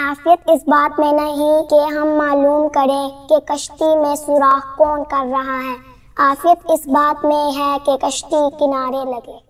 आफियत इस बात में नहीं कि हम मालूम करें कि कश्ती में सुराख कौन कर रहा है आफियत इस बात में है कि कश्ती किनारे लगे